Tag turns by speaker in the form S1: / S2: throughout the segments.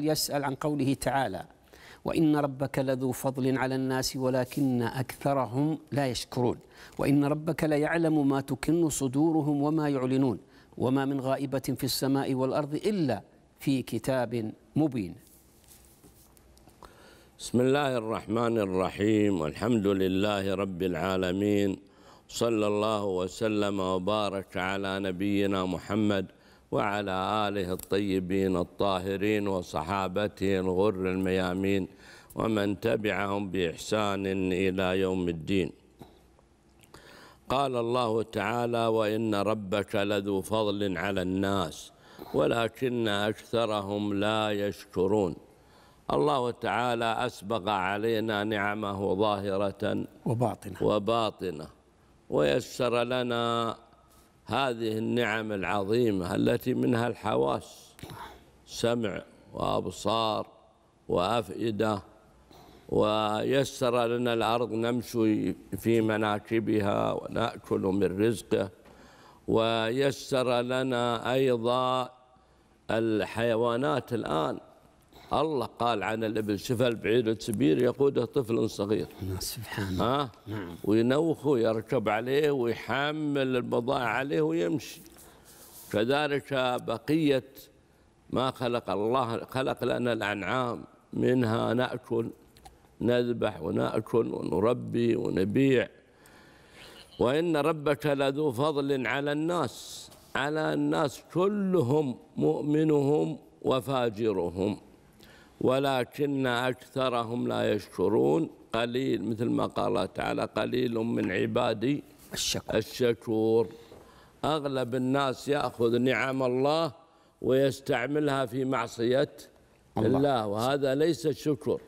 S1: يسأل عن قوله تعالى وإن ربك لذو فضل على الناس ولكن أكثرهم لا يشكرون وإن ربك ليعلم ما تكن صدورهم وما يعلنون وما من غائبة في السماء والأرض إلا في كتاب مبين بسم الله الرحمن الرحيم والحمد لله رب العالمين صلى الله وسلم وبارك على نبينا محمد وعلى آله الطيبين الطاهرين وصحابته الغر الميامين ومن تبعهم بإحسان إلى يوم الدين قال الله تعالى وإن ربك لذو فضل على الناس ولكن أكثرهم لا يشكرون الله تعالى أسبغ علينا نعمه ظاهرة وباطنة وباطنة ويسر لنا هذه النعم العظيمة التي منها الحواس سمع وأبصار وأفئدة ويسر لنا الأرض نمشي في مناكبها ونأكل من رزقه ويسر لنا أيضا الحيوانات الآن الله قال عن الابل شفا البعير الكبير يقوده طفل صغير نعم، سبحان الله ها نعم. وينوخه يركب عليه ويحمل البضائع عليه ويمشي كذلك بقية ما خلق الله خلق لنا الأنعام منها نأكل نذبح ونأكل ونربي ونبيع وإن ربك لذو فضل على الناس على الناس كلهم مؤمنهم وفاجرهم ولكن أكثرهم لا يشكرون قليل مثل ما قال الله تعالى قليل من عبادي الشكور, الشكور أغلب الناس يأخذ نعم الله ويستعملها في معصية الله, الله وهذا ليس شكر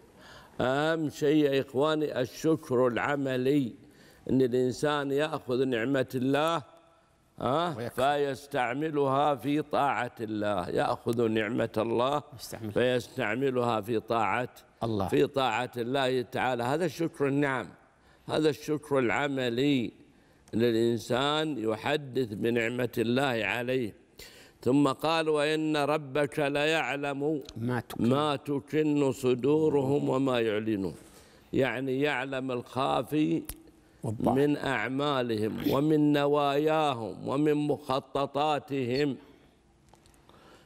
S1: أهم شيء يا إخواني الشكر العملي أن الإنسان يأخذ نعمة الله أه؟ فيستعملها في طاعة الله يأخذ نعمة الله يستعمل. فيستعملها في طاعة الله في طاعة الله تعالى هذا الشكر النعم هذا الشكر العملي للإنسان يحدث بنعمة الله عليه ثم قال وإن ربك ليعلم ما تكن, ما تكن صدورهم وما يعلنون يعني يعلم الخافي من أعمالهم ومن نواياهم ومن مخططاتهم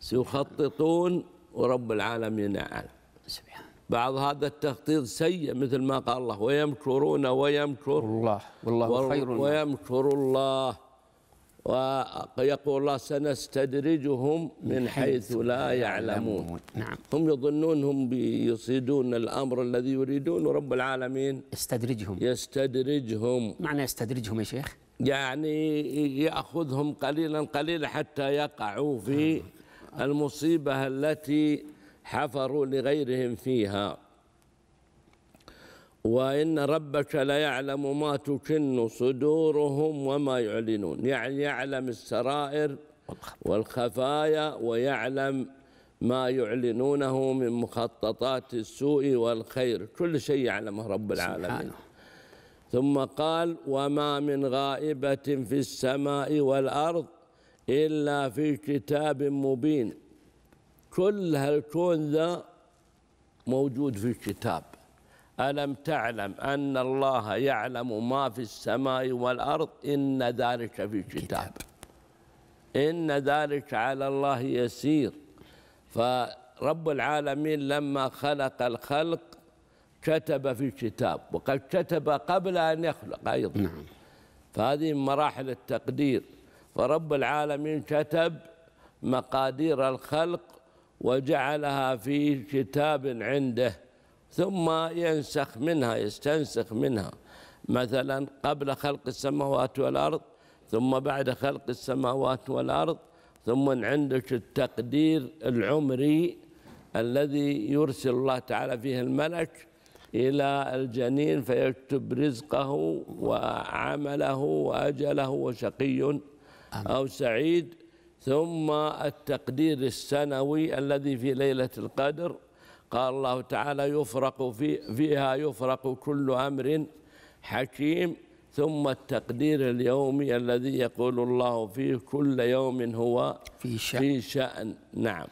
S1: سيخططون ورب العالمين أعلم سبحان بعض هذا التخطيط سيء مثل ما قال الله ويمكرون ويمكر الله والله خير ويمكر الله ويقول الله سنستدرجهم من حيث لا يعلمون نعم. هم يظنون هم بيصيدون الأمر الذي يريدون ورب العالمين يستدرجهم يستدرجهم معنى يستدرجهم يا شيخ يعني يأخذهم قليلا قليلا حتى يقعوا في آه. المصيبة التي حفروا لغيرهم فيها وإن ربك ليعلم ما تكن صدورهم وما يعلنون يعني يعلم السرائر والخفايا ويعلم ما يعلنونه من مخططات السوء والخير كل شيء يعلمه رب العالمين سبحانه. ثم قال وما من غائبة في السماء والأرض إلا في كتاب مبين كل هالكون ذا موجود في كتاب ألم تعلم أن الله يعلم ما في السماء والأرض إن ذلك في كتاب إن ذلك على الله يسير فرب العالمين لما خلق الخلق كتب في كتاب وقد كتب قبل أن يخلق أيضا نعم. فهذه مراحل التقدير فرب العالمين كتب مقادير الخلق وجعلها في كتاب عنده ثم ينسخ منها يستنسخ منها مثلا قبل خلق السماوات والأرض ثم بعد خلق السماوات والأرض ثم عندك التقدير العمري الذي يرسل الله تعالى فيه الملك إلى الجنين فيكتب رزقه وعمله وأجله وشقي أو سعيد ثم التقدير السنوي الذي في ليلة القدر قال الله تعالى يفرق في فيها يفرق كل أمر حكيم ثم التقدير اليومي الذي يقول الله فيه كل يوم هو في شأن, في شأن نعم